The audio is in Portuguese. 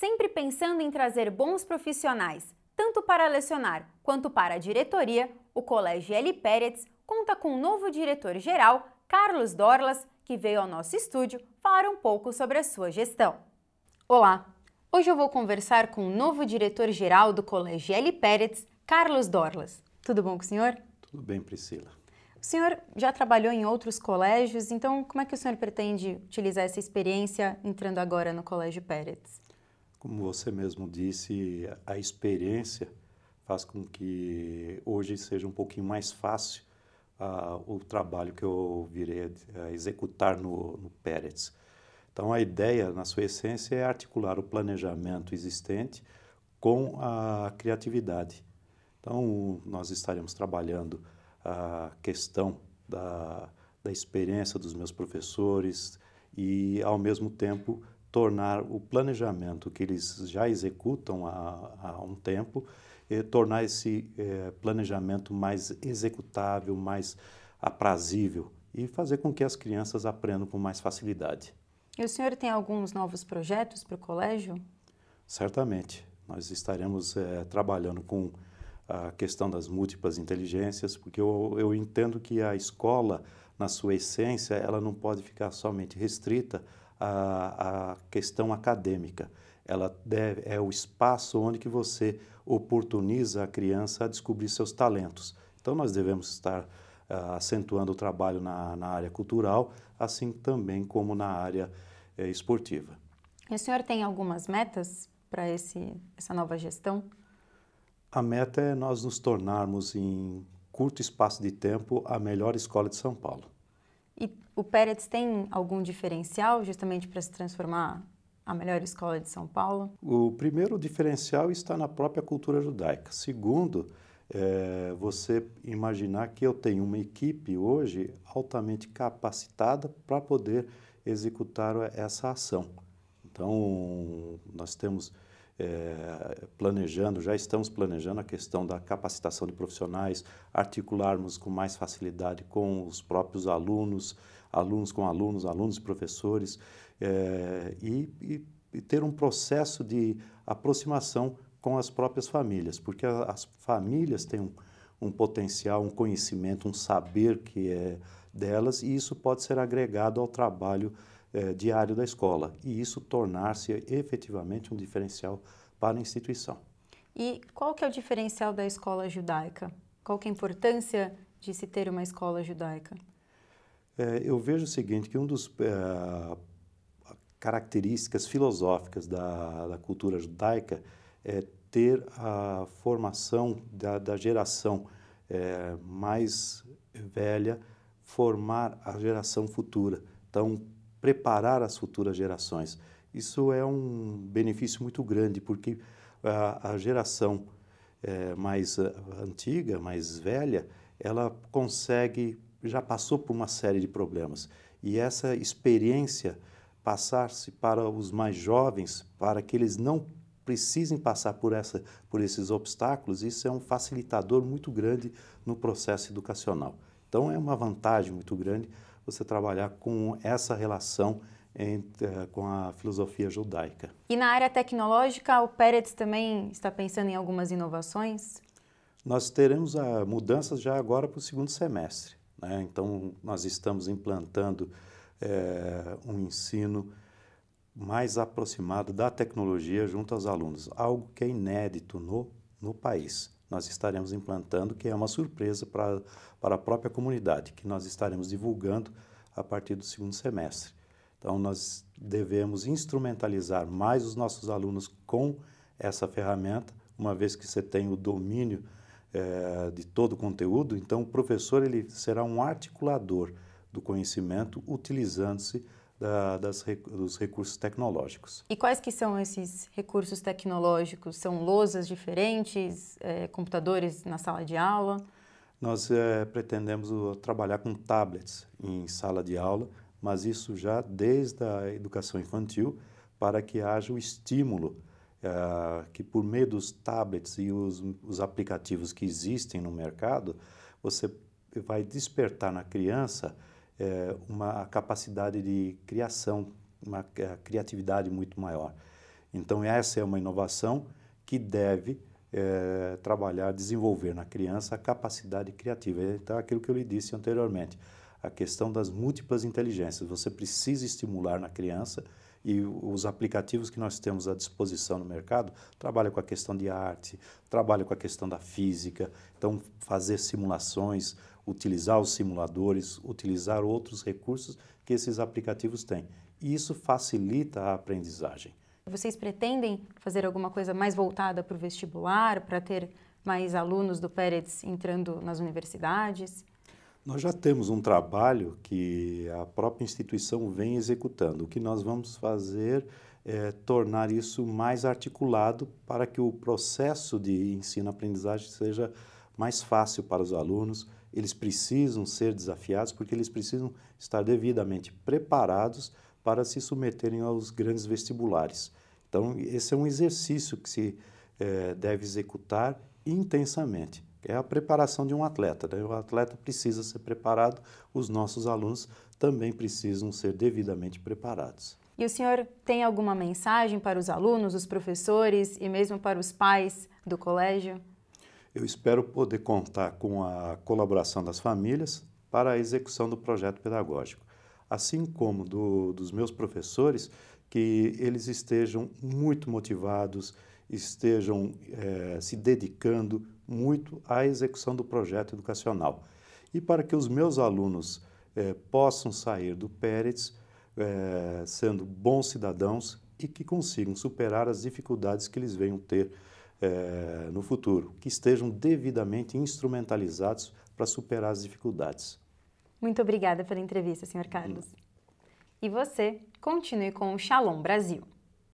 sempre pensando em trazer bons profissionais, tanto para lecionar quanto para a diretoria, o Colégio L. Pérez conta com o um novo diretor-geral, Carlos Dorlas, que veio ao nosso estúdio falar um pouco sobre a sua gestão. Olá! Hoje eu vou conversar com o novo diretor-geral do Colégio L. Pérez, Carlos Dorlas. Tudo bom com o senhor? Tudo bem, Priscila. O senhor já trabalhou em outros colégios, então como é que o senhor pretende utilizar essa experiência entrando agora no Colégio Pérez? Como você mesmo disse, a experiência faz com que hoje seja um pouquinho mais fácil uh, o trabalho que eu virei a executar no, no Pérez. Então, a ideia, na sua essência, é articular o planejamento existente com a criatividade. Então, nós estaremos trabalhando a questão da, da experiência dos meus professores e, ao mesmo tempo, tornar o planejamento que eles já executam há, há um tempo, eh, tornar esse eh, planejamento mais executável, mais aprazível e fazer com que as crianças aprendam com mais facilidade. E o senhor tem alguns novos projetos para o colégio? Certamente. Nós estaremos eh, trabalhando com a questão das múltiplas inteligências, porque eu, eu entendo que a escola, na sua essência, ela não pode ficar somente restrita a, a questão acadêmica. Ela deve, é o espaço onde que você oportuniza a criança a descobrir seus talentos. Então, nós devemos estar uh, acentuando o trabalho na, na, área cultural, assim também como na área eh, esportiva. E o senhor tem algumas metas para essa nova gestão? A meta é nós nos tornarmos, em curto espaço de tempo, a melhor escola de São Paulo. E o Pérez tem algum diferencial justamente para se transformar a melhor escola de São Paulo? O primeiro diferencial está na própria cultura judaica. Segundo, é, você imaginar que eu tenho uma equipe hoje altamente capacitada para poder executar essa ação. Então, nós temos é, planejando, já estamos planejando a questão da capacitação de profissionais, articularmos com mais facilidade com os próprios alunos, alunos com alunos, alunos e professores, é, e, e, e ter um processo de aproximação com as próprias famílias, porque as famílias têm um, um potencial, um conhecimento, um saber que é delas, e isso pode ser agregado ao trabalho eh, diário da escola e isso tornar-se efetivamente um diferencial para a instituição. E qual que é o diferencial da escola judaica? Qual que é a importância de se ter uma escola judaica? É, eu vejo o seguinte, que um dos eh, características filosóficas da, da, cultura judaica é ter a formação da, da geração eh, mais velha, formar a geração futura. Então, preparar as futuras gerações. Isso é um benefício muito grande, porque a, ah, a geração é, mais ah, antiga, mais velha, ela consegue, já passou por uma série de problemas. E essa experiência passar-se para os mais jovens, para que eles não precisem passar por, essa, por esses obstáculos, isso é um facilitador muito grande no processo educacional. Então, é uma vantagem muito grande você trabalhar com essa relação entre, eh, com a filosofia judaica. E na área tecnológica, o Peretz também está pensando em algumas inovações? Nós teremos eh, mudanças já agora para o segundo semestre. Né? Então, nós estamos implantando é, um ensino mais aproximado da tecnologia junto aos alunos, algo que é inédito no, no país nós estaremos implantando, que é uma surpresa para, para a própria comunidade, que nós estaremos divulgando a partir do segundo semestre. Então, nós devemos instrumentalizar mais os nossos alunos com essa ferramenta, uma vez que você tem o domínio é, de todo o conteúdo, então o professor ele será um articulador do conhecimento utilizando-se da, das, dos recursos tecnológicos. E quais que são esses recursos tecnológicos? São lousas diferentes, é, computadores na sala de aula? Nós é, pretendemos trabalhar com tablets em sala de aula, mas isso já desde a educação infantil, para que haja o estímulo é, que por meio dos tablets e os, os aplicativos que existem no mercado, você vai despertar na criança eh, uma capacidade de criação, uma eh, criatividade muito maior. Então, essa é uma inovação que deve eh, trabalhar, desenvolver na criança a capacidade criativa. É, então, aquilo que eu lhe disse anteriormente, a questão das múltiplas inteligências. Você precisa estimular na criança e os aplicativos que nós temos à disposição no mercado trabalham com a questão de arte, trabalham com a questão da física, então fazer simulações, utilizar os simuladores, utilizar outros recursos que esses aplicativos têm. E isso facilita a aprendizagem. Vocês pretendem fazer alguma coisa mais voltada para o vestibular, para ter mais alunos do Pérez entrando nas universidades? Nós já temos um trabalho que a própria instituição vem executando. O que nós vamos fazer é tornar isso mais articulado para que o processo de ensino-aprendizagem seja mais fácil para os alunos. Eles precisam ser desafiados porque eles precisam estar devidamente preparados para se submeterem aos grandes vestibulares. Então, esse é um exercício que se eh, deve executar intensamente é a preparação de um atleta. Né? O atleta precisa ser preparado, os nossos alunos também precisam ser devidamente preparados. E o senhor tem alguma mensagem para os alunos, os professores e mesmo para os pais do colégio? Eu espero poder contar com a colaboração das famílias para a execução do projeto pedagógico, assim como do, dos meus professores, que eles estejam muito motivados, estejam é, se dedicando, muito à execução do projeto educacional. E para que os meus alunos eh, possam sair do Pérez eh, sendo bons cidadãos e que consigam superar as dificuldades que eles venham ter eh, no futuro, que estejam devidamente instrumentalizados para superar as dificuldades. Muito obrigada pela entrevista, senhor Carlos. Hum. E você, continue com o Shalom Brasil.